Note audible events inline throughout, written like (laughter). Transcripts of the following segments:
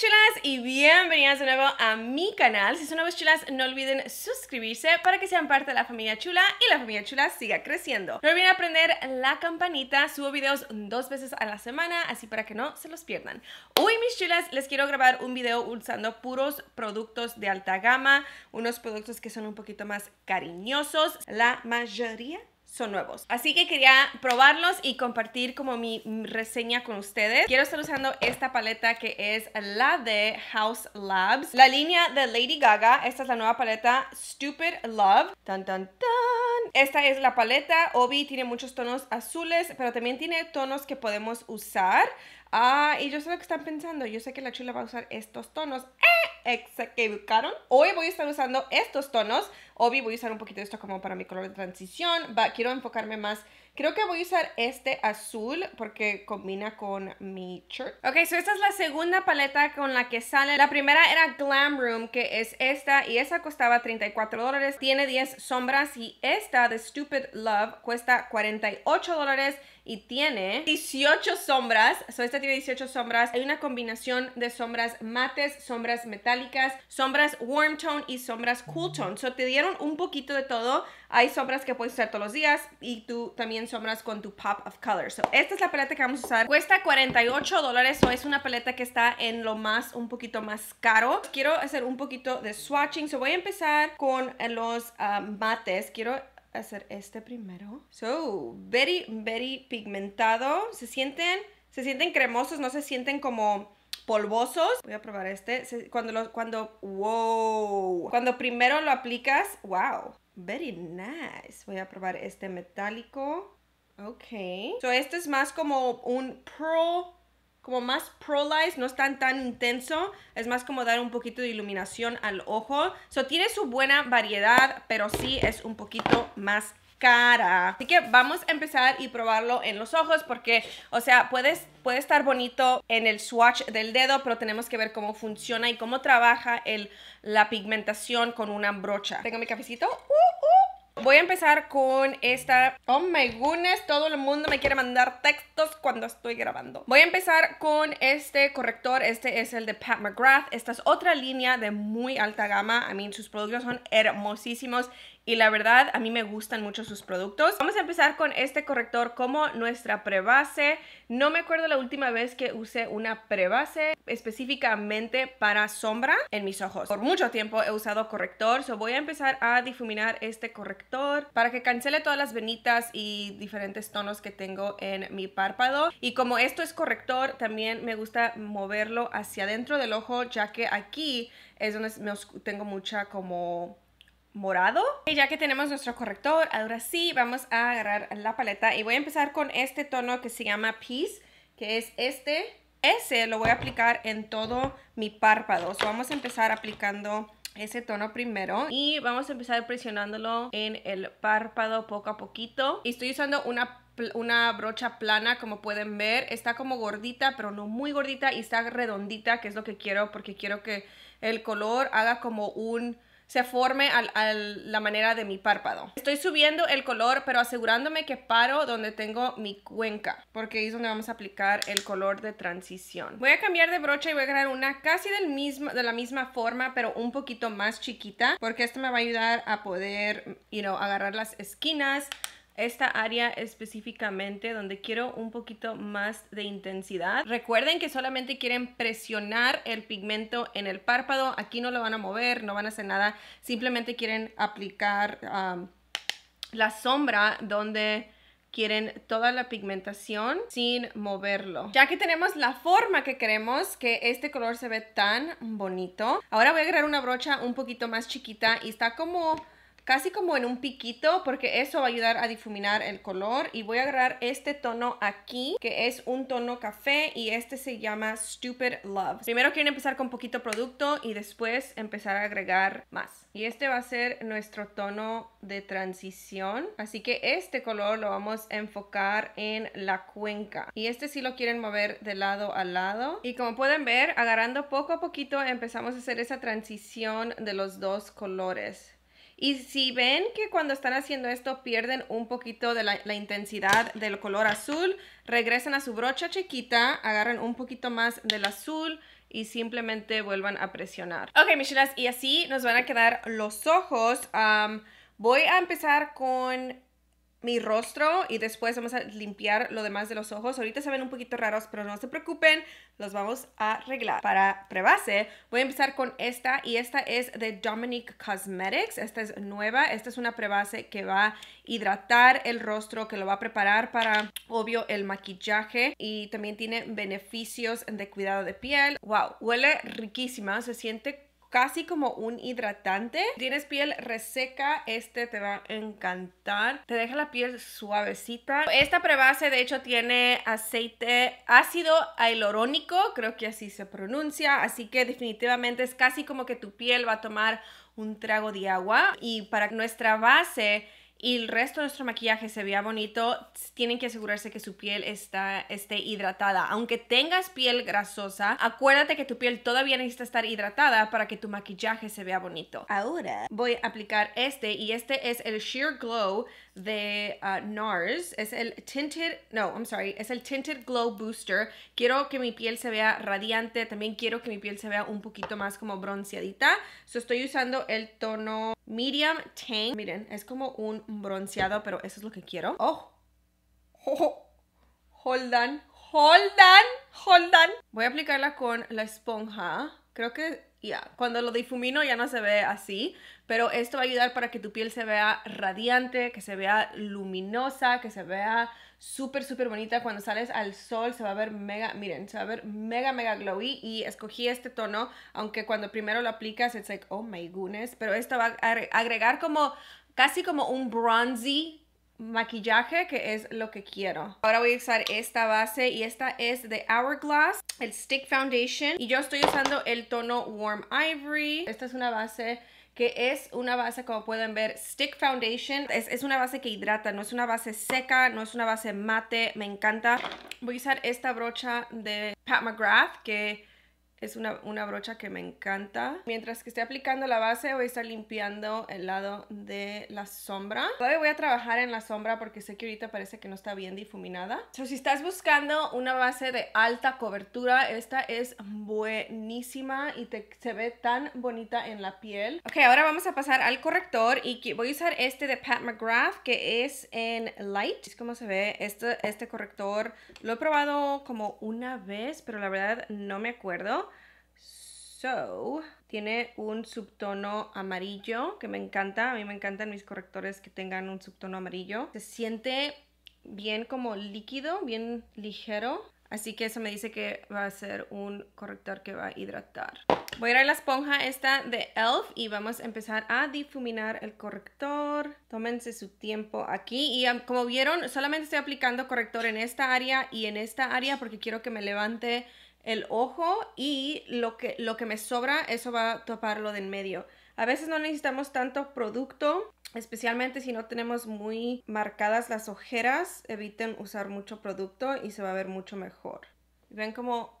chulas y bienvenidas de nuevo a mi canal. Si son nuevas chulas, no olviden suscribirse para que sean parte de la familia chula y la familia chula siga creciendo. No olviden aprender la campanita, subo videos dos veces a la semana, así para que no se los pierdan. Hoy mis chulas les quiero grabar un video usando puros productos de alta gama, unos productos que son un poquito más cariñosos. La mayoría son nuevos. Así que quería probarlos y compartir como mi reseña con ustedes. Quiero estar usando esta paleta que es la de House Labs. La línea de Lady Gaga. Esta es la nueva paleta Stupid Love. Tan, tan, tan. Esta es la paleta. Obi tiene muchos tonos azules, pero también tiene tonos que podemos usar. Ah, y yo sé lo que están pensando. Yo sé que la chula va a usar estos tonos. ¡Eh! on, Hoy voy a estar usando estos tonos. Obvio voy a usar un poquito de esto como para mi color de transición. quiero enfocarme más Creo que voy a usar este azul porque combina con mi shirt. Ok, so esta es la segunda paleta con la que sale. La primera era Glam Room, que es esta, y esa costaba 34 dólares. Tiene 10 sombras y esta de Stupid Love cuesta 48 dólares y tiene 18 sombras. So, esta tiene 18 sombras. Hay una combinación de sombras mates, sombras metálicas, sombras warm tone y sombras cool tone. So, te dieron un poquito de todo. Hay sombras que puedes usar todos los días y tú también sombras con tu pop of color. esta es la paleta que vamos a usar. Cuesta 48 dólares, o es una paleta que está en lo más, un poquito más caro. Quiero hacer un poquito de swatching. So, voy a empezar con los ah, mates. Quiero hacer este primero. So, very, very pigmentado. Se sienten, se sienten cremosos, no se sienten como polvosos. Voy a probar este. Cuando lo, cuando, wow. Cuando primero lo aplicas, wow. Very nice. Voy a probar este metálico. Ok. So este es más como un pearl, como más pearlized, no es tan tan intenso. Es más como dar un poquito de iluminación al ojo. So tiene su buena variedad, pero sí es un poquito más cara. Así que vamos a empezar y probarlo en los ojos porque, o sea, puedes, puede estar bonito en el swatch del dedo, pero tenemos que ver cómo funciona y cómo trabaja el, la pigmentación con una brocha. Tengo mi cafecito. Uh, uh. Voy a empezar con esta... Oh my goodness, todo el mundo me quiere mandar textos cuando estoy grabando. Voy a empezar con este corrector. Este es el de Pat McGrath. Esta es otra línea de muy alta gama. I mean, sus productos son hermosísimos y la verdad a mí me gustan mucho sus productos. Vamos a empezar con este corrector como nuestra prebase. No me acuerdo la última vez que usé una prebase específicamente para sombra en mis ojos. Por mucho tiempo he usado corrector, so voy a empezar a difuminar este corrector para que cancele todas las venitas y diferentes tonos que tengo en mi párpado. Y como esto es corrector, también me gusta moverlo hacia adentro del ojo, ya que aquí es donde tengo mucha como morado. Y ya que tenemos nuestro corrector, ahora sí vamos a agarrar la paleta y voy a empezar con este tono que se llama Peace, que es este. Ese lo voy a aplicar en todo mi párpado. vamos a empezar aplicando ese tono primero y vamos a empezar presionándolo en el párpado poco a poquito. Y estoy usando una una brocha plana como pueden ver está como gordita pero no muy gordita y está redondita que es lo que quiero porque quiero que el color haga como un se forme a la manera de mi párpado. Estoy subiendo el color, pero asegurándome que paro donde tengo mi cuenca, porque es donde vamos a aplicar el color de transición. Voy a cambiar de brocha y voy a crear una casi del mismo, de la misma forma, pero un poquito más chiquita, porque esto me va a ayudar a poder, you know, agarrar las esquinas, esta área específicamente donde quiero un poquito más de intensidad. Recuerden que solamente quieren presionar el pigmento en el párpado. Aquí no lo van a mover, no van a hacer nada. Simplemente quieren aplicar la sombra donde quieren toda la pigmentación sin moverlo. Ya que tenemos la forma que queremos que este color se ve tan bonito, ahora voy a agarrar una brocha un poquito más chiquita y está como casi como en un piquito porque eso va a ayudar a difuminar el color y voy a agarrar este tono aquí que es un tono café y este se llama Stupid Love. Primero quieren empezar con poquito producto y después empezar a agregar más. Y este va a ser nuestro tono de transición, así que este color lo vamos a enfocar en la cuenca. Y este sí lo quieren mover de lado a lado. Y como pueden ver, agarrando poco a poquito empezamos a hacer esa transición de los dos colores. Y si ven que cuando están haciendo esto pierden un poquito de la, intensidad del color azul, regresan a su brocha chiquita, agarran un poquito más del azul y simplemente vuelvan a presionar. Ok, michelas, y así nos van a quedar los ojos. voy a empezar con mi rostro y después vamos a limpiar lo demás de los ojos. Ahorita se ven un poquito raros, pero no se preocupen, los vamos a arreglar. Para prebase voy a empezar con esta y esta es de Dominic Cosmetics. Esta es nueva, esta es una prebase que va a hidratar el rostro, que lo va a preparar para, obvio, el maquillaje y también tiene beneficios de cuidado de piel. ¡Wow! Huele riquísima, se siente casi como un hidratante. Tienes piel reseca, este te va a encantar. Te deja la piel suavecita. Esta prebase de hecho tiene aceite ácido ailorónico, creo que así se pronuncia, así que definitivamente es casi como que tu piel va a tomar un trago de agua y para nuestra base y el resto de nuestro maquillaje se vea bonito, tienen que asegurarse que su piel está, esté hidratada. Aunque tengas piel grasosa, acuérdate que tu piel todavía necesita estar hidratada para que tu maquillaje se vea bonito. Ahora voy a aplicar este y este es el Sheer Glow de ah, NARS. Es el Tinted, no, I'm sorry, es el Tinted Glow Booster. Quiero que mi piel se vea radiante, también quiero que mi piel se vea un poquito más como bronceadita. So estoy usando el tono Medium Tank. Miren, es como un bronceado, pero eso es lo que quiero. Oh, ¡Oh! oh. Hold on, hold on, hold on. Voy a aplicarla con la esponja creo que ya, cuando lo difumino ya no se ve así, pero esto va a ayudar para que tu piel se vea radiante, que se vea luminosa, que se vea súper, súper bonita. Cuando sales al sol se va a ver mega, miren, se va a ver mega, mega glowy. Y escogí este tono, aunque cuando primero lo aplicas, it's like, oh my goodness. Pero esto va a agregar como, casi como un bronzy maquillaje que es lo que quiero. Ahora voy a usar esta base y esta es de Hourglass, el Stick Foundation y yo estoy usando el tono Warm Ivory. Esta es una base que es una base, como pueden ver, Stick Foundation. Es, es, una base que hidrata, no es una base seca, no es una base mate, me encanta. Voy a usar esta brocha de Pat McGrath, que es una, brocha que me encanta. Mientras que esté aplicando la base, voy a estar limpiando el lado de la sombra. Todavía voy a trabajar en la sombra porque sé que ahorita parece que no está bien difuminada. si estás buscando una base de alta cobertura, esta es buenísima y te, se ve tan bonita en la piel. Ok, ahora vamos a pasar al corrector y voy a usar este de Pat McGrath que es en Light. Es como se ve este, este corrector. Lo he probado como una vez, pero la verdad no me acuerdo. So tiene un subtono amarillo que me encanta. A mí me encantan mis correctores que tengan un subtono amarillo. Se siente bien como líquido, bien ligero. Así que eso me dice que va a ser un corrector que va a hidratar. Voy a ir a la esponja esta de e.l.f. y vamos a empezar a difuminar el corrector. Tómense su tiempo aquí. Y como vieron, solamente estoy aplicando corrector en esta área y en esta área porque quiero que me levante el ojo y lo que, lo que me sobra, eso va a toparlo de en medio. A veces no necesitamos tanto producto, especialmente si no tenemos muy marcadas las ojeras, eviten usar mucho producto y se va a ver mucho mejor. Ven como,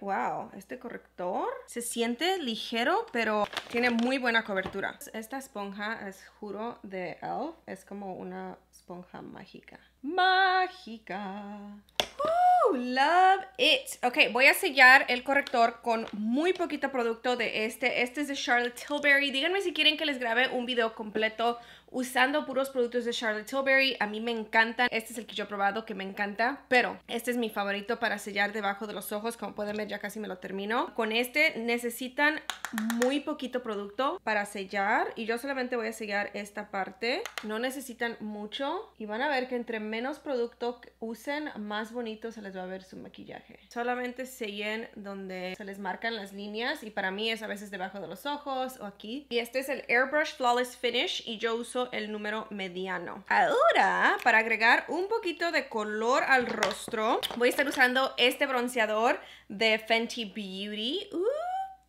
wow, este corrector se siente ligero, pero tiene muy buena cobertura. Esta esponja es, juro, de ELF, es como una esponja mágica. ¡Mágica! love it. Ok, voy a sellar el corrector con muy poquito producto de este. Este es de Charlotte Tilbury. Díganme si quieren que les grabe un video completo usando puros productos de Charlotte Tilbury. A mí me encantan. Este es el que yo he probado que me encanta, pero este es mi favorito para sellar debajo de los ojos. Como pueden ver, ya casi me lo termino. Con este necesitan muy poquito producto para sellar y yo solamente voy a sellar esta parte. No necesitan mucho y van a ver que entre menos producto usen, más bonito se les va a ver su maquillaje. Solamente llen donde se les marcan las líneas y para mí es a veces debajo de los ojos o aquí. Y este es el Airbrush Flawless Finish y yo uso el número mediano. Ahora, para agregar un poquito de color al rostro, voy a estar usando este bronceador de Fenty Beauty. Uh,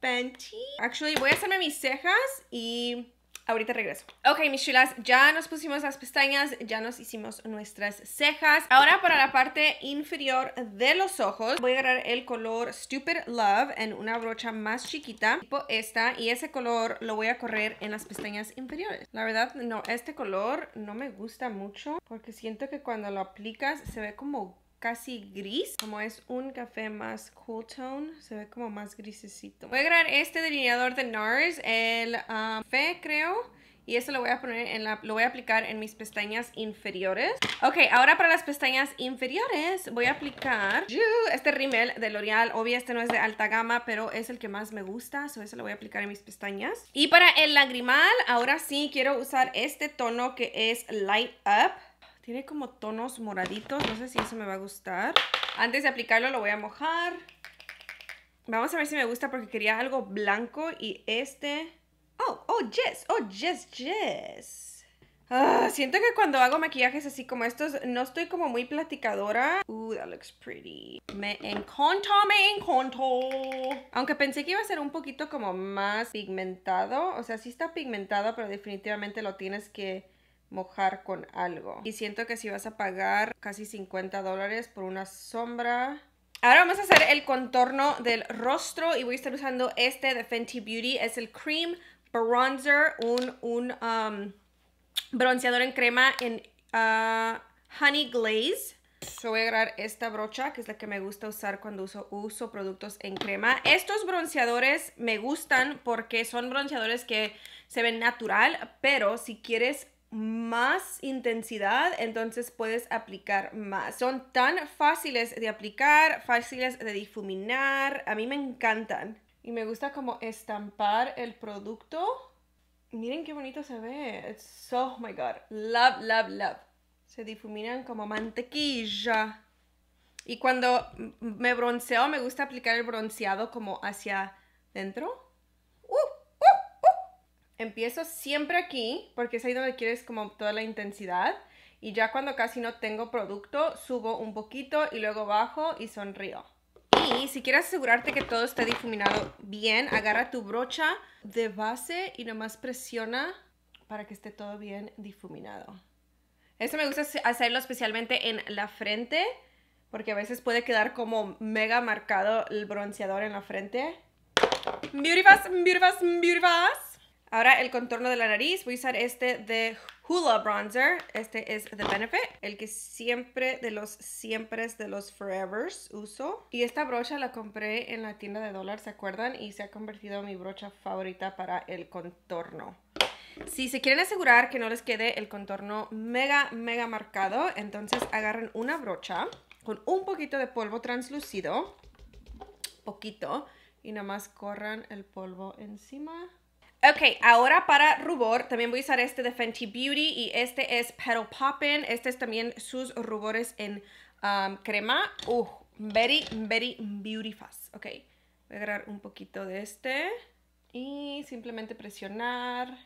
Fenty. Actually, voy a hacerme mis cejas y Ahorita regreso. Ok, mis chulas, ya nos pusimos las pestañas, ya nos hicimos nuestras cejas. Ahora para la parte inferior de los ojos, voy a agarrar el color Stupid Love en una brocha más chiquita, tipo esta, y ese color lo voy a correr en las pestañas inferiores. La verdad, no, este color no me gusta mucho porque siento que cuando lo aplicas se ve como casi gris. Como es un café más cool tone, se ve como más grisecito. Voy a agarrar este delineador de NARS, el um, fe creo. Y eso lo voy a poner en la, lo voy a aplicar en mis pestañas inferiores. Ok, ahora para las pestañas inferiores voy a aplicar este rímel de L'Oreal. Obvio, este no es de alta gama, pero es el que más me gusta. So, eso lo voy a aplicar en mis pestañas. Y para el lagrimal, ahora sí quiero usar este tono que es Light Up. Tiene como tonos moraditos. No sé si eso me va a gustar. Antes de aplicarlo lo voy a mojar. Vamos a ver si me gusta porque quería algo blanco y este... Oh, oh, yes, oh, yes, yes. Ah, siento que cuando hago maquillajes así como estos, no estoy como muy platicadora. Uh, that looks pretty. Me encontro me encontro Aunque pensé que iba a ser un poquito como más pigmentado. O sea, sí está pigmentado, pero definitivamente lo tienes que mojar con algo. Y siento que si vas a pagar casi 50 dólares por una sombra... Ahora vamos a hacer el contorno del rostro y voy a estar usando este de Fenty Beauty. Es el Cream Bronzer, un, un um, bronceador en crema en uh, Honey Glaze. So voy a agarrar esta brocha, que es la que me gusta usar cuando uso, uso productos en crema. Estos bronceadores me gustan porque son bronceadores que se ven natural, pero si quieres más intensidad, entonces puedes aplicar más. Son tan fáciles de aplicar, fáciles de difuminar, a mí me encantan. Y me gusta como estampar el producto. Miren qué bonito se ve. oh my god. Love, love, love. Se difuminan como mantequilla. Y cuando me bronceo, me gusta aplicar el bronceado como hacia dentro empiezo siempre aquí, porque es ahí donde quieres como toda la intensidad. Y ya cuando casi no tengo producto, subo un poquito y luego bajo y sonrío. Y si quieres asegurarte que todo esté difuminado bien, agarra tu brocha de base y nomás presiona para que esté todo bien difuminado. eso me gusta hacerlo especialmente en la frente, porque a veces puede quedar como mega marcado el bronceador en la frente. Beauty Beautifas, beautifas, Ahora el contorno de la nariz, voy a usar este de Hoola Bronzer. Este es The Benefit, el que siempre de los siempre de los Forevers uso. Y esta brocha la compré en la tienda de dólar, ¿se acuerdan? Y se ha convertido en mi brocha favorita para el contorno. Si se quieren asegurar que no les quede el contorno mega, mega marcado, entonces agarren una brocha con un poquito de polvo translúcido, poquito, y nada más corran el polvo encima Ok, ahora para rubor también voy a usar este de Fenty Beauty y este es Petal Poppin. Este es también sus rubores en um, crema. Uh, very, very beautiful. Ok, voy a agarrar un poquito de este y simplemente presionar.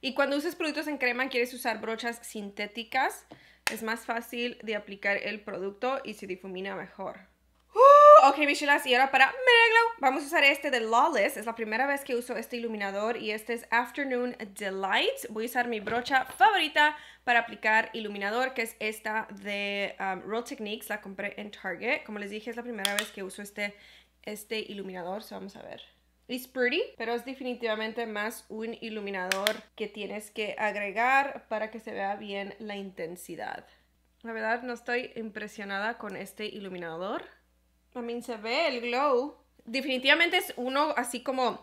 Y cuando uses productos en crema quieres usar brochas sintéticas. Es más fácil de aplicar el producto y se difumina mejor. Ok, Michelas, y ahora para Mereglow vamos a usar este de Lawless. Es la primera vez que uso este iluminador y este es Afternoon Delight. Voy a usar mi brocha favorita para aplicar iluminador, que es esta de um, Roll Techniques. La compré en Target. Como les dije, es la primera vez que uso este, este iluminador. So, vamos a ver. It's pretty, pero es definitivamente más un iluminador que tienes que agregar para que se vea bien la intensidad. La verdad no estoy impresionada con este iluminador. I mean, se ve el glow. Definitivamente es uno así como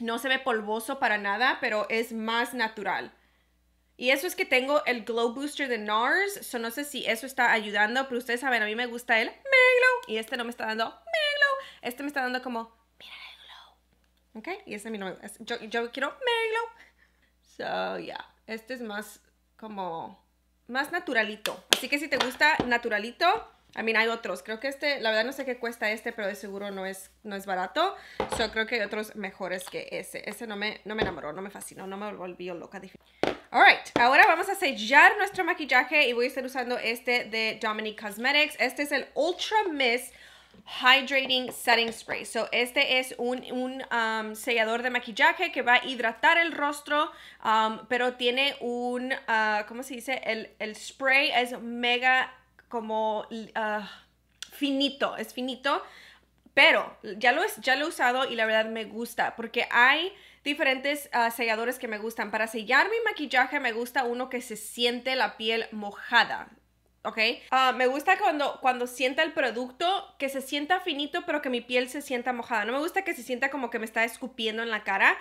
no se ve polvoso para nada, pero es más natural. Y eso es que tengo el Glow Booster de NARS, so no sé si eso está ayudando, pero ustedes saben, a mí me gusta el glow, y este no me está dando glow este me está dando como, mira el glow, ¿ok? Y ese a mí no me gusta, yo, quiero Meglow. So, yeah, este es más como, más naturalito, así que si te gusta naturalito, I mean, hay otros. Creo que este, la verdad no sé qué cuesta este, pero de seguro no es, no es barato. Yo creo que hay otros mejores que ese. Ese no me, no me enamoró, no me fascinó, no me volvió loca. Alright, ahora vamos a sellar nuestro maquillaje y voy a estar usando este de Dominique Cosmetics. Este es el Ultra Mist Hydrating Setting Spray. So, este es un, un um, sellador de maquillaje que va a hidratar el rostro, um, pero tiene un, uh, ¿cómo se dice? El, el spray es mega como ah, finito, es finito, pero ya lo, es, ya lo he usado y la verdad me gusta porque hay diferentes ah, selladores que me gustan. Para sellar mi maquillaje me gusta uno que se siente la piel mojada. ¿ok? Ah, me gusta cuando, cuando sienta el producto, que se sienta finito, pero que mi piel se sienta mojada. No me gusta que se sienta como que me está escupiendo en la cara.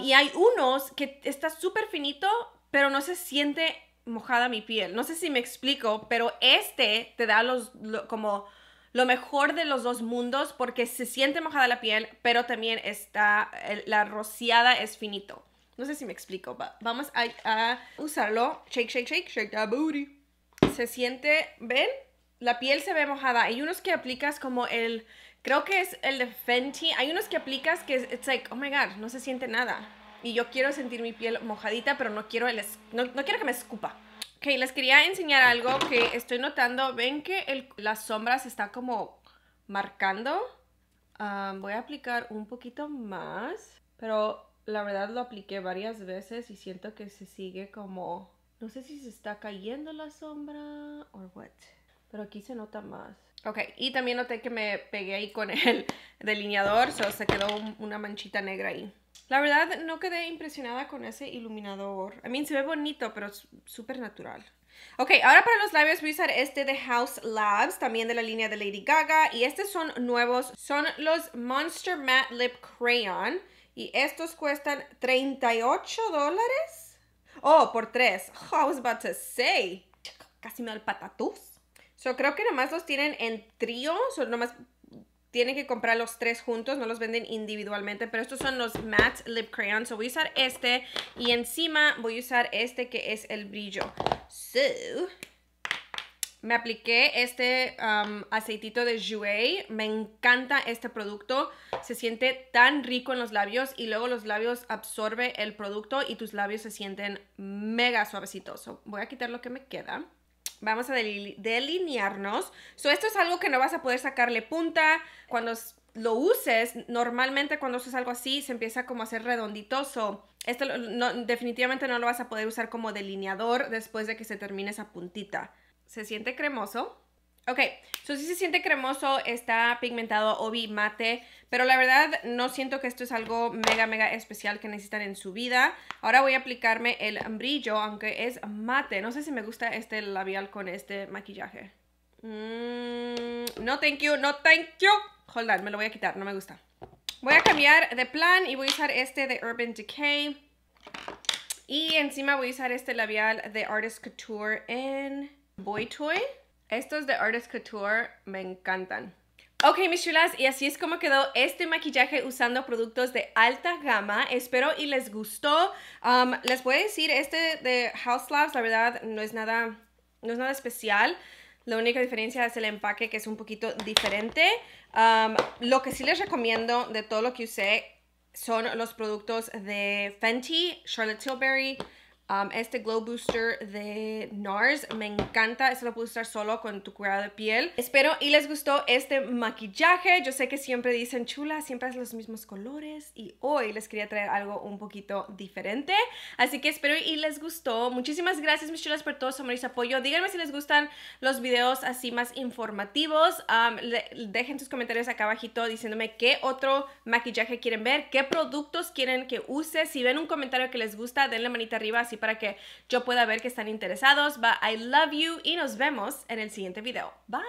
y hay unos que está súper finito, pero no se siente mojada mi piel. No sé si me explico, pero este te da los como lo mejor de los dos mundos porque se siente mojada la piel, pero también está la rociada es finito. No sé si me explico, vamos a, a, usarlo. Shake, shake, shake, shake that booty. Se siente, ¿ven? La piel se ve mojada. Hay unos que aplicas como el, creo que es el de Fenty. Hay unos que aplicas que es, it's like, oh my god, no se siente nada y yo quiero sentir mi piel mojadita, pero no quiero, que me escupa. Ok, les quería enseñar algo que estoy notando. ¿Ven que la sombra se está como marcando? Ah, voy a aplicar un poquito más, pero la verdad lo apliqué varias veces y siento que se sigue como... No sé si se está cayendo la sombra o what, pero aquí se nota más. Ok, y también noté que me pegué ahí con el (laughs) delineador, so se quedó una manchita negra ahí. La verdad, no quedé impresionada con ese iluminador. I mean, se ve bonito, pero es súper natural. Ok, ahora para los labios voy a usar este de House Labs, también de la línea de Lady Gaga. Y estos son nuevos, son los Monster Matte Lip Crayon. Y estos cuestan 38 dólares. Oh, por tres. Oh, I was about to say. Casi me da el patatús. So, creo que nomás los tienen en trío. son nomás tienen que comprar los tres juntos, no los venden individualmente, pero estos son los Matte Lip Crayons. So voy a usar este y encima voy a usar este que es el brillo. So, me apliqué este um, aceitito de Jouer. Me encanta este producto. Se siente tan rico en los labios y luego los labios absorbe el producto y tus labios se sienten mega suavecitos. voy a quitar lo que me queda. Vamos a delinearnos. esto es algo que no vas a poder sacarle punta. Cuando lo uses, normalmente cuando uses algo así, se empieza como a ser redonditoso. Esto definitivamente no lo vas a poder usar como delineador después de que se termine esa puntita. Se siente cremoso, Ok, so sí se siente cremoso, está pigmentado obi mate, pero la verdad no siento que esto es algo mega, mega especial que necesitan en su vida. Ahora voy a aplicarme el brillo, aunque es mate. No sé si me gusta este labial con este maquillaje. Mm, no thank you, no thank you. Hold on, me lo voy a quitar, no me gusta. Voy a cambiar de plan y voy a usar este de Urban Decay. Y encima voy a usar este labial de Artist Couture en Boy Toy. Estos de Artist Couture me encantan. Ok, mis chulas, y así es como quedó este maquillaje usando productos de alta gama. Espero y les gustó. Um, les voy a decir, este de House Labs, la verdad, no es nada, no es nada especial. La única diferencia es el empaque, que es un poquito diferente. Um, lo que sí les recomiendo de todo lo que usé son los productos de Fenty, Charlotte Tilbury, Um, este Glow Booster de NARS me encanta, esto lo puedes usar solo con tu cuidado de piel. Espero y les gustó este maquillaje, yo sé que siempre dicen chula, siempre es los mismos colores y hoy les quería traer algo un poquito diferente. Así que espero y les gustó. Muchísimas gracias mis chulas por todo su amor y su apoyo. Díganme si les gustan los videos así más informativos. Um, dejen sus comentarios acá abajito diciéndome qué otro maquillaje quieren ver, qué productos quieren que use. Si ven un comentario que les gusta, denle manita arriba para que yo pueda ver que están interesados. But I love you y nos vemos en el siguiente video. Bye.